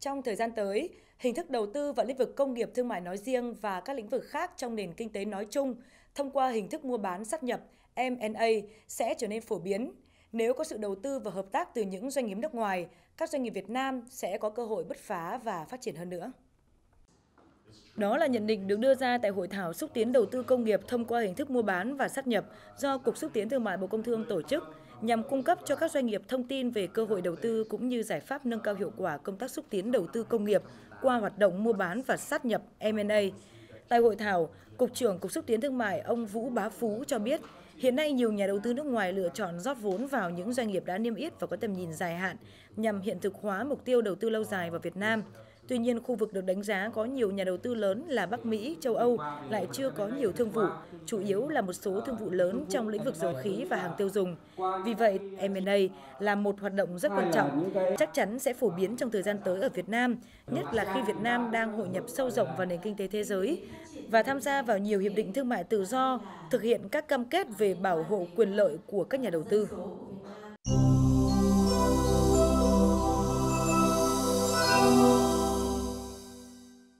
Trong thời gian tới, hình thức đầu tư vào lĩnh vực công nghiệp thương mại nói riêng và các lĩnh vực khác trong nền kinh tế nói chung thông qua hình thức mua bán sát nhập M&A sẽ trở nên phổ biến. Nếu có sự đầu tư và hợp tác từ những doanh nghiệp nước ngoài, các doanh nghiệp Việt Nam sẽ có cơ hội bứt phá và phát triển hơn nữa. Đó là nhận định được đưa ra tại hội thảo xúc tiến đầu tư công nghiệp thông qua hình thức mua bán và sát nhập do Cục xúc tiến thương mại Bộ Công Thương tổ chức nhằm cung cấp cho các doanh nghiệp thông tin về cơ hội đầu tư cũng như giải pháp nâng cao hiệu quả công tác xúc tiến đầu tư công nghiệp qua hoạt động mua bán và sát nhập M&A. Tại hội thảo, Cục trưởng Cục xúc tiến thương mại ông Vũ Bá Phú cho biết, hiện nay nhiều nhà đầu tư nước ngoài lựa chọn rót vốn vào những doanh nghiệp đã niêm yết và có tầm nhìn dài hạn nhằm hiện thực hóa mục tiêu đầu tư lâu dài vào Việt Nam – Tuy nhiên, khu vực được đánh giá có nhiều nhà đầu tư lớn là Bắc Mỹ, châu Âu lại chưa có nhiều thương vụ, chủ yếu là một số thương vụ lớn trong lĩnh vực dầu khí và hàng tiêu dùng. Vì vậy, M&A là một hoạt động rất quan trọng, chắc chắn sẽ phổ biến trong thời gian tới ở Việt Nam, nhất là khi Việt Nam đang hội nhập sâu rộng vào nền kinh tế thế giới và tham gia vào nhiều hiệp định thương mại tự do, thực hiện các cam kết về bảo hộ quyền lợi của các nhà đầu tư.